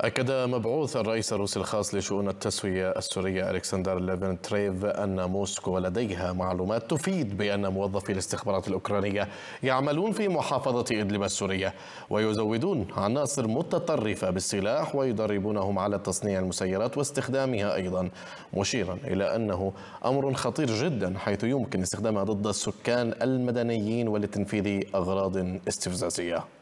أكد مبعوث الرئيس الروسي الخاص لشؤون التسوية السورية ألكسندر ليفنتريف أن موسكو لديها معلومات تفيد بأن موظفي الاستخبارات الأوكرانية يعملون في محافظة إدلب السورية ويزودون عناصر متطرفة بالسلاح ويدربونهم على تصنيع المسيرات واستخدامها أيضا مشيرا إلى أنه أمر خطير جدا حيث يمكن استخدامها ضد السكان المدنيين ولتنفيذ أغراض استفزازية